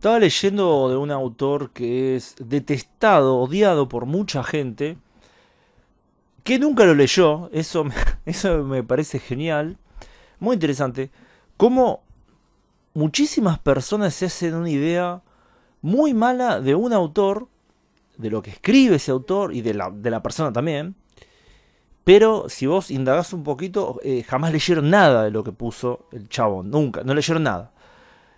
Estaba leyendo de un autor que es detestado, odiado por mucha gente, que nunca lo leyó, eso me, eso me parece genial, muy interesante, Como muchísimas personas se hacen una idea muy mala de un autor, de lo que escribe ese autor y de la, de la persona también, pero si vos indagás un poquito, eh, jamás leyeron nada de lo que puso el chabón, nunca, no leyeron nada.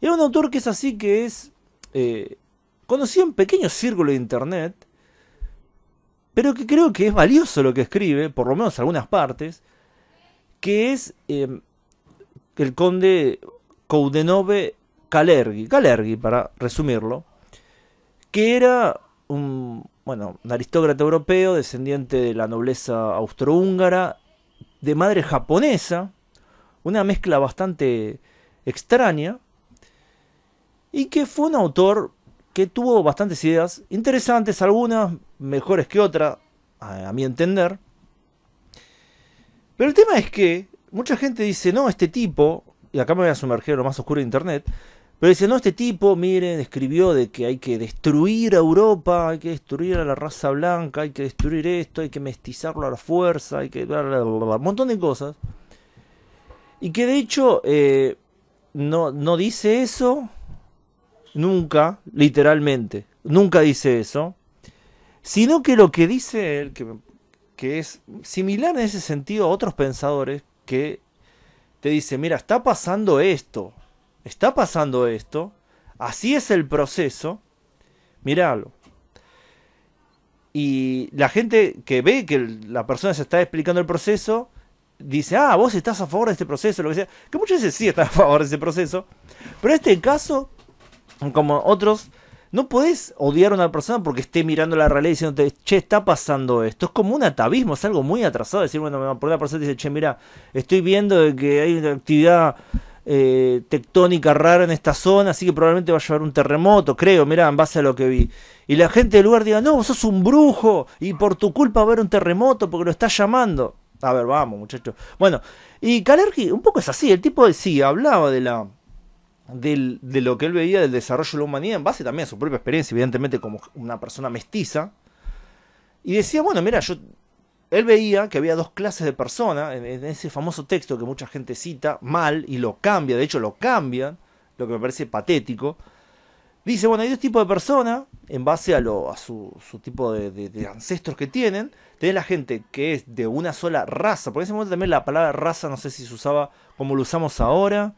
Y un autor que es así, que es eh, conocido en pequeños círculos de internet, pero que creo que es valioso lo que escribe, por lo menos algunas partes, que es em, el conde Coudenove Kalergi, Calergi para resumirlo, que era un, bueno, un aristócrata europeo, descendiente de la nobleza austrohúngara, de madre japonesa, una mezcla bastante extraña, y que fue un autor que tuvo bastantes ideas interesantes, algunas mejores que otras, a, mi entender. Pero el tema es que mucha gente dice, no, este tipo, y acá me voy a sumergir en lo más oscuro de Internet, pero dice, no, este tipo, miren, escribió de que hay que destruir a Europa, hay que destruir a la raza blanca, hay que destruir esto, hay que mestizarlo a la fuerza, hay que... un montón de cosas. Y que de hecho eh, no, no dice eso, nunca, literalmente, nunca dice eso, sino que lo que dice él, que, que es similar en ese sentido a otros pensadores, que te dice, mira, está pasando esto, está pasando esto, así es el proceso, míralo. Y la gente que ve que la persona se está explicando el proceso, dice, ah, vos estás a favor de este proceso, lo que sea. Que muchas veces sí están a favor de ese proceso. Pero en este caso, como otros, no podés odiar a una persona porque esté mirando la realidad y diciéndote, che, está pasando esto. Es como un atavismo, es algo muy atrasado. Decir, bueno, por una persona te dice, che, mira, estoy viendo que hay una actividad eh, tectónica rara en esta zona, así que probablemente va a llevar un terremoto, creo, mira, en base a lo que vi. Y la gente del lugar diga, no, vos sos un brujo y por tu culpa va a haber un terremoto porque lo estás llamando. A ver, vamos, muchachos. Bueno, y Kalergi un poco es así, el tipo de, sí, hablaba de la de lo que él veía del desarrollo de la humanidad en base también a su propia experiencia, evidentemente como una persona mestiza. Y decía, bueno, mira, yo... Él veía que había dos clases de personas en, ese famoso texto que mucha gente cita mal y lo cambia, de hecho lo cambian, lo que me parece patético. Dice, bueno, hay dos tipos de personas, en base a, lo, a su, tipo de, de, ancestros que tienen. Tenés la gente que es de una sola raza, porque en ese momento también la palabra raza no sé si se usaba como lo usamos ahora.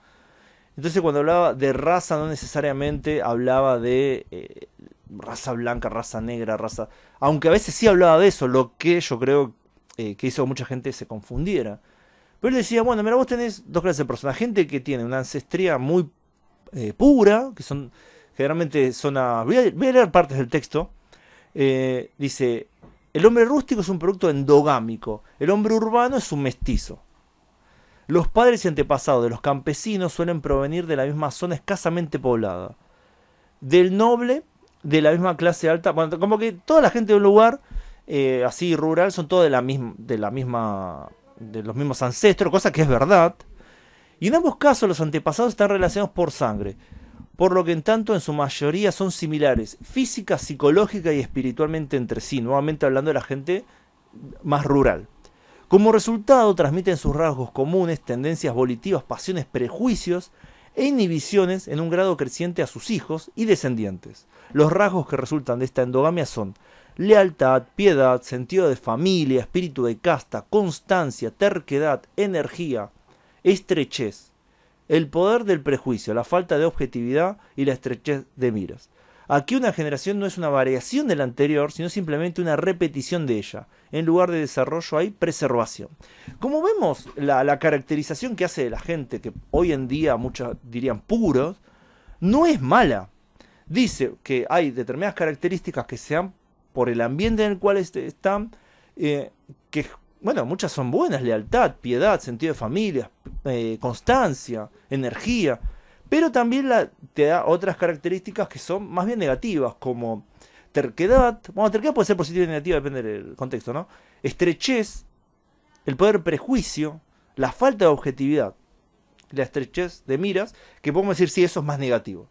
Entonces cuando hablaba de raza no necesariamente hablaba de eh, raza blanca, raza negra, raza... Aunque a veces sí hablaba de eso, lo que yo creo eh, que hizo que mucha gente se confundiera. Pero él decía, bueno, mira, vos tenés dos clases de personas. Gente que tiene una ancestría muy eh, pura, que son generalmente son a... voy a leer partes del texto. dice, el hombre rústico es un producto endogámico, el hombre urbano es un mestizo. Los padres y antepasados de los campesinos suelen provenir de la misma zona escasamente poblada. Del noble, de la misma clase alta. Bueno, como que toda la gente de un lugar eh, así rural son todos de la misma. de la misma. de los mismos ancestros, cosa que es verdad. Y en ambos casos los antepasados están relacionados por sangre, por lo que en tanto en su mayoría son similares, física, psicológica y espiritualmente entre sí, nuevamente hablando de la gente más rural. Como resultado, transmiten sus rasgos comunes, tendencias volitivas, pasiones, prejuicios e inhibiciones en un grado creciente a sus hijos y descendientes. Los rasgos que resultan de esta endogamia son lealtad, piedad, sentido de familia, espíritu de casta, constancia, terquedad, energía, estrechez, el poder del prejuicio, la falta de objetividad y la estrechez de miras. Aquí una generación no es una variación de la anterior, sino simplemente una repetición de ella. En lugar de desarrollo hay preservación. Como vemos, la, caracterización que hace de la gente, que hoy en día muchos dirían puros, no es mala. Dice que hay determinadas características que sean por el ambiente en el cual este, están, eh, que bueno, muchas son buenas, lealtad, piedad, sentido de familia, eh, constancia, energía pero también te da otras características que son más bien negativas, como terquedad. Bueno, terquedad puede ser positiva y negativa, depende del contexto, ¿no? Estrechez, el poder prejuicio, la falta de objetividad, la estrechez de miras, que podemos decir, sí, eso es más negativo.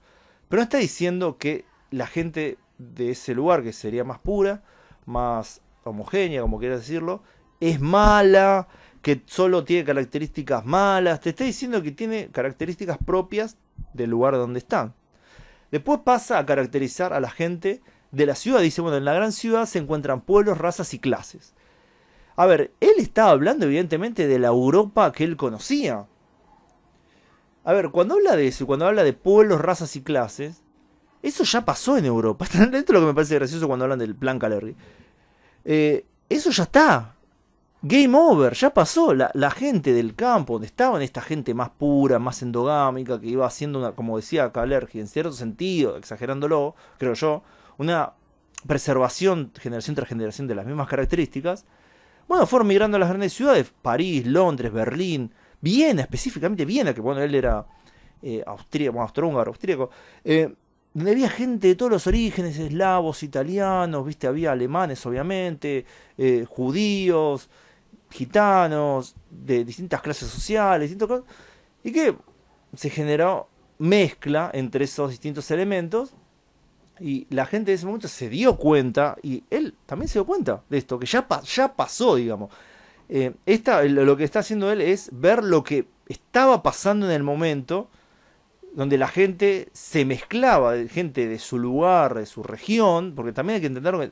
Pero no está diciendo que la gente de ese lugar, que sería más pura, más homogénea, como quieras decirlo, es mala, que solo tiene características malas. Te está diciendo que tiene características propias del lugar donde están. Después pasa a caracterizar a la gente de la ciudad. Dice, bueno, en la gran ciudad se encuentran pueblos, razas y clases. A ver, él estaba hablando evidentemente de la Europa que él conocía. A ver, cuando habla de eso, cuando habla de pueblos, razas y clases, eso ya pasó en Europa. Esto es lo que me parece gracioso cuando hablan del plan Calerri. Eh, eso ya está. Game over, ya pasó. La, gente del campo, donde estaban esta gente más pura, más endogámica, que iba haciendo, una, como decía Kalergi, en cierto sentido, exagerándolo, creo yo, una preservación generación tras generación de las mismas características. Bueno, fueron migrando a las grandes ciudades, París, Londres, Berlín, Viena, específicamente Viena, que bueno, él era eh, austríaco, austrohúngaro, austríaco. Eh, donde había gente de todos los orígenes, eslavos, italianos, viste, había alemanes, obviamente, eh, judíos, gitanos, de distintas clases sociales, y que se generó mezcla entre esos distintos elementos y la gente de ese momento se dio cuenta, y él también se dio cuenta de esto, que ya, ya pasó, digamos. Eh, lo que está haciendo él es ver lo que estaba pasando en el momento donde la gente se mezclaba, gente de su lugar, de su región, porque también hay que entender que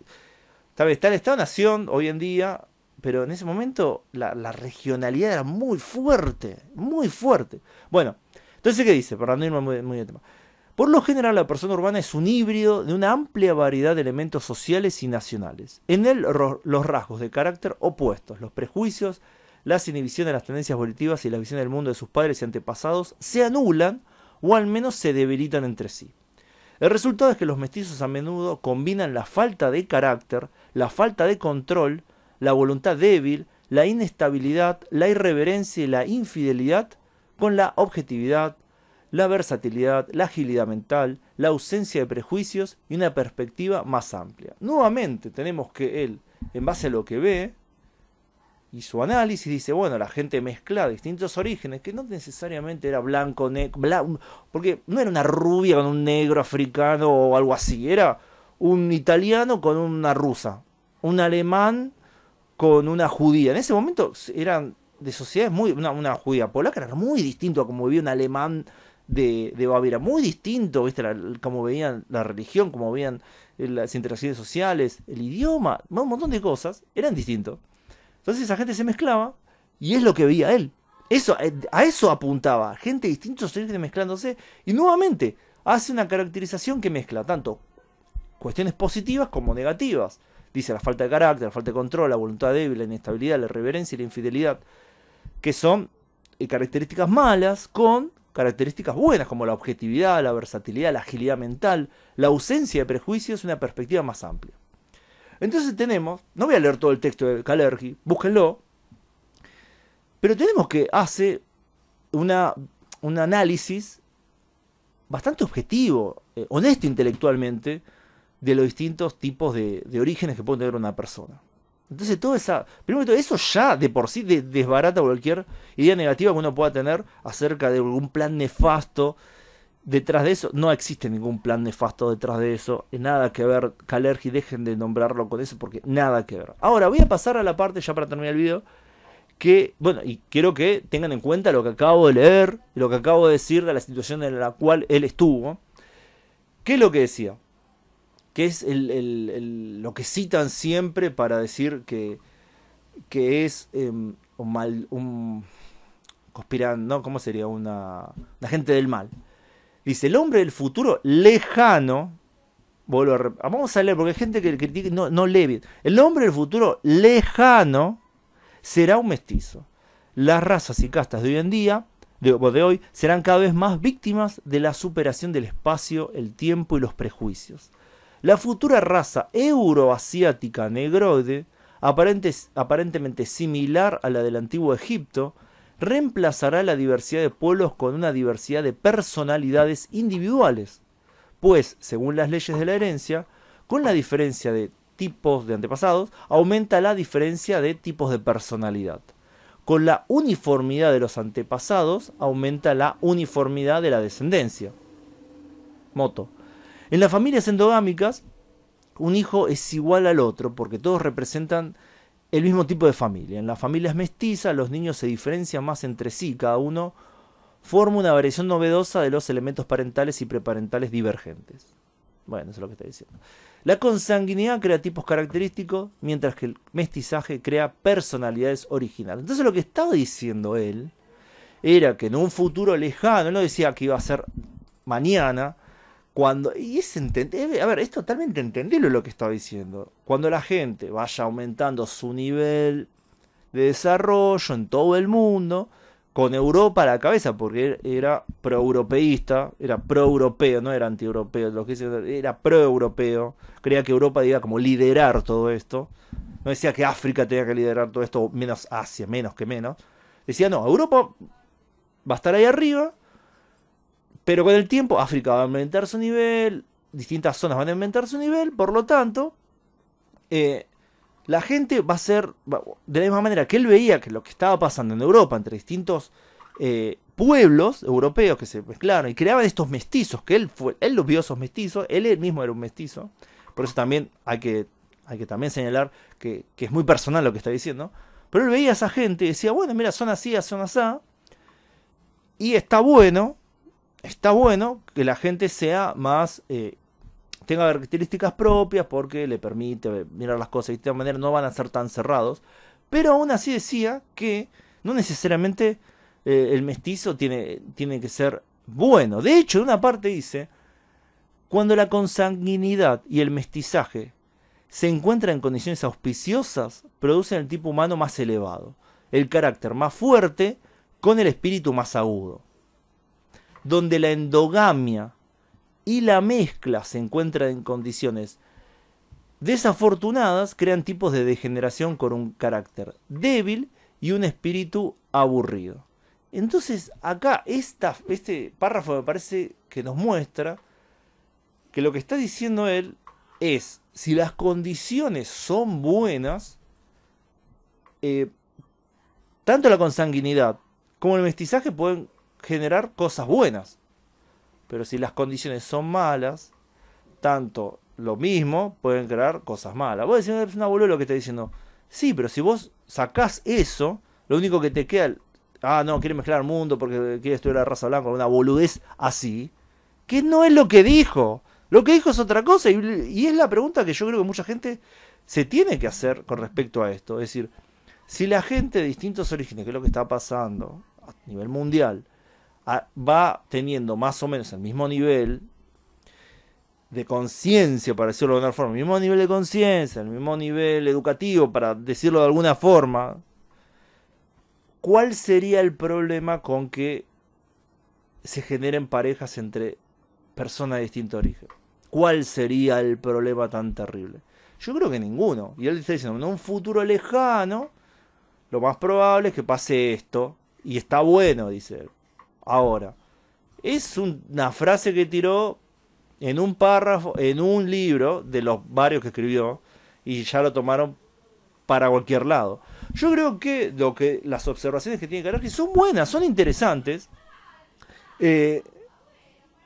está el Estado-Nación hoy en día pero en ese momento la, regionalidad era muy fuerte, muy fuerte. Bueno, entonces, ¿qué dice? tema. Por lo general, la persona urbana es un híbrido de una amplia variedad de elementos sociales y nacionales. En él, los rasgos de carácter opuestos, los prejuicios, las inhibiciones, las tendencias volitivas y la visión del mundo de sus padres y antepasados se anulan o al menos se debilitan entre sí. El resultado es que los mestizos a menudo combinan la falta de carácter, la falta de control, la voluntad débil, la inestabilidad, la irreverencia y la infidelidad con la objetividad, la versatilidad, la agilidad mental, la ausencia de prejuicios y una perspectiva más amplia. Nuevamente tenemos que él, en base a lo que ve y su análisis, dice, bueno, la gente mezcla distintos orígenes, que no necesariamente era blanco, negro, porque no era una rubia con un negro africano o algo así, era un italiano con una rusa, un alemán con una judía. En ese momento eran de sociedades muy. Una, judía polaca era muy distinto a como vivía un alemán de, de Baviera. Muy distinto, ¿viste? como veían la religión, como veían eh, las interacciones sociales, el idioma, un montón de cosas. Eran distintos. Entonces esa gente se mezclaba y es lo que veía él. Eso, eh, a eso apuntaba. Gente distinta mezclándose. Y nuevamente hace una caracterización que mezcla tanto cuestiones positivas como negativas. Dice la falta de carácter, la falta de control, la voluntad débil, la inestabilidad, la irreverencia y la infidelidad, que son eh, características malas con características buenas como la objetividad, la versatilidad, la agilidad mental, la ausencia de prejuicios una perspectiva más amplia. Entonces tenemos, no voy a leer todo el texto de Kalergi, búsquenlo, pero tenemos que hacer un análisis bastante objetivo, eh, honesto intelectualmente, de los distintos tipos de, orígenes que puede tener una persona. Entonces, todo esa, primero eso ya de por sí desbarata cualquier idea negativa que uno pueda tener acerca de algún plan nefasto. Detrás de eso, no existe ningún plan nefasto detrás de eso. Nada que ver, Calergi, dejen de nombrarlo con eso porque nada que ver. Ahora voy a pasar a la parte, ya para terminar el video, que, bueno, y quiero que tengan en cuenta lo que acabo de leer, lo que acabo de decir de la situación en la cual él estuvo. ¿Qué es lo que decía? que es lo que citan siempre para decir que, es em, un mal, un conspirando, ¿cómo sería? Una, gente del mal. Dice, el hombre del futuro lejano, a, vamos a leer, porque hay gente que critica, no, no lee El hombre del futuro lejano será un mestizo. Las razas y castas de hoy en día de, hoy serán cada vez más víctimas de la superación del espacio, el tiempo y los prejuicios. La futura raza euroasiática negroide, aparentemente similar a la del antiguo Egipto, reemplazará la diversidad de pueblos con una diversidad de personalidades individuales, pues, según las leyes de la herencia, con la diferencia de tipos de antepasados, aumenta la diferencia de tipos de personalidad. Con la uniformidad de los antepasados, aumenta la uniformidad de la descendencia. Moto. En las familias endogámicas, un hijo es igual al otro porque todos representan el mismo tipo de familia. En las familias mestizas, los niños se diferencian más entre sí, cada uno forma una variación novedosa de los elementos parentales y preparentales divergentes. Bueno, eso es lo que está diciendo. La consanguinidad crea tipos característicos, mientras que el mestizaje crea personalidades originales. Entonces lo que estaba diciendo él era que en un futuro lejano, no decía que iba a ser mañana, cuando, y es, a ver, es totalmente entendible lo que estaba diciendo. Cuando la gente vaya aumentando su nivel de desarrollo en todo el mundo, con Europa a la cabeza, porque era pro-europeísta, era pro-europeo, no era anti-europeo, era pro-europeo, creía que Europa debía como liderar todo esto, no decía que África tenía que liderar todo esto, menos Asia, menos que menos, decía no, Europa va a estar ahí arriba pero con el tiempo África va a aumentar su nivel, distintas zonas van a aumentar su nivel, por lo tanto, eh, la gente va a ser, de la misma manera que él veía que lo que estaba pasando en Europa entre distintos eh, pueblos europeos que se mezclaron y creaban estos mestizos, que él, fue, él los vio esos mestizos, él, mismo era un mestizo, por eso también hay que, hay que también señalar que, que es muy personal lo que está diciendo, pero él veía a esa gente y decía, bueno, mira, son así, son así, y está bueno está bueno que la gente sea más eh, tenga características propias porque le permite mirar las cosas de esta manera no van a ser tan cerrados pero aún así decía que no necesariamente eh, el mestizo tiene, tiene que ser bueno de hecho en una parte dice cuando la consanguinidad y el mestizaje se encuentran en condiciones auspiciosas producen el tipo humano más elevado el carácter más fuerte con el espíritu más agudo donde la endogamia y la mezcla se encuentran en condiciones desafortunadas, crean tipos de degeneración con un carácter débil y un espíritu aburrido. Entonces, acá este párrafo me parece que nos muestra que lo que está diciendo él es, si las condiciones son buenas, eh, tanto la consanguinidad como el mestizaje pueden generar cosas buenas. Pero si las condiciones son malas, tanto lo mismo pueden crear cosas malas. Vos decís, decir una boludo lo que está diciendo. Sí, pero si vos sacás eso, lo único que te queda, ah, no, quiere mezclar el mundo porque quiere estudiar la raza blanca, una boludez así, que no es lo que dijo. Lo que dijo es otra cosa y, y, es la pregunta que yo creo que mucha gente se tiene que hacer con respecto a esto. Es decir, si la gente de distintos orígenes, que es lo que está pasando a nivel mundial, va teniendo más o menos el mismo nivel de conciencia, para decirlo de alguna forma, el mismo nivel de conciencia, el mismo nivel educativo, para decirlo de alguna forma, ¿cuál sería el problema con que se generen parejas entre personas de distinto origen? ¿Cuál sería el problema tan terrible? Yo creo que ninguno. Y él está diciendo, en un futuro lejano, lo más probable es que pase esto. Y está bueno, dice él. Ahora, es una frase que tiró en un párrafo, en un libro de los varios que escribió y ya lo tomaron para cualquier lado. Yo creo que, lo que las observaciones que tiene Karaki son buenas, son interesantes. Eh,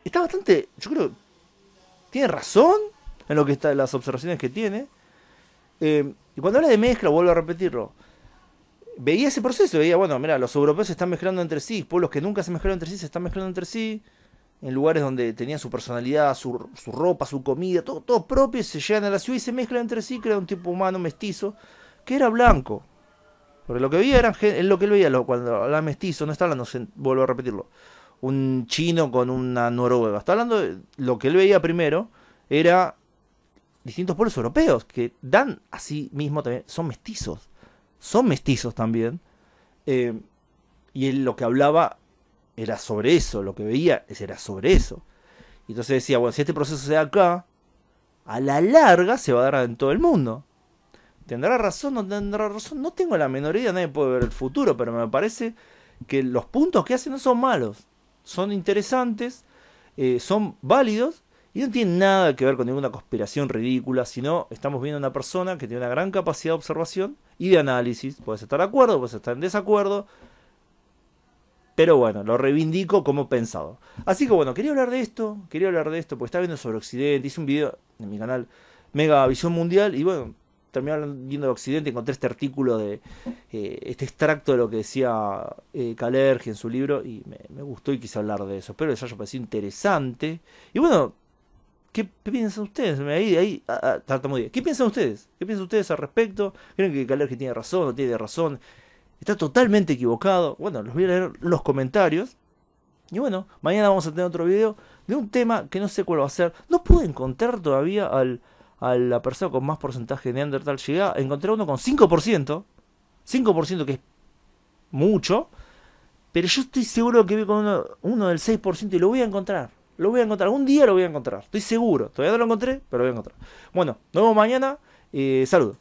está bastante, yo creo, tiene razón en lo que está, las observaciones que tiene. Eh, y cuando habla de mezcla, vuelvo a repetirlo, veía ese proceso, veía, bueno, mira, los europeos se están mezclando entre sí, pueblos que nunca se mezclaron entre sí se están mezclando entre sí, en lugares donde tenían su personalidad, su, ropa, su comida, todo, todo propio, se llegan a la ciudad y se mezclan entre sí, crea un tipo humano mestizo, que era blanco. Porque lo que veía era lo que él veía cuando hablaba mestizo, no está hablando, vuelvo a repetirlo, un chino con una noruega, está hablando de lo que él veía primero, era distintos pueblos europeos, que dan a sí mismo también, son mestizos son mestizos también. Eh, y él lo que hablaba era sobre eso, lo que veía era sobre eso. Y entonces decía, bueno, si este proceso se da acá, a la larga se va a dar en todo el mundo. ¿Tendrá razón no tendrá razón? No tengo la menor idea, nadie puede ver el futuro, pero me parece que los puntos que hace no son malos, son interesantes, eh, son válidos y no tienen nada que ver con ninguna conspiración ridícula, sino estamos viendo una persona que tiene una gran capacidad de observación y de análisis. Puedes estar de acuerdo, puedes estar en desacuerdo. Pero bueno, lo reivindico como pensado. Así que bueno, quería hablar de esto, quería hablar de esto, porque estaba viendo sobre Occidente, hice un video en mi canal Mega Visión Mundial y bueno, terminé viendo de Occidente, encontré este artículo de eh, este extracto de lo que decía eh, en su libro y me, gustó y quise hablar de eso. Espero que les haya parecido interesante. Y bueno, ¿Qué piensan ustedes? Ahí, ahí, ah, ah ¿Qué piensan ustedes? ¿Qué piensan ustedes al respecto? ¿Creen que Calergi tiene razón o tiene razón? ¿Está totalmente equivocado? Bueno, los voy a leer los comentarios. Y bueno, mañana vamos a tener otro video de un tema que no sé cuál va a ser. No pude encontrar todavía al, a la persona con más porcentaje de Neandertal a Encontré uno con 5%. 5% que es mucho. Pero yo estoy seguro que vi con uno del 6% y lo voy a encontrar. Lo voy a encontrar, Un día lo voy a encontrar, estoy seguro. Todavía no lo encontré, pero lo voy a encontrar. Bueno, nos vemos mañana. Eh, saludos.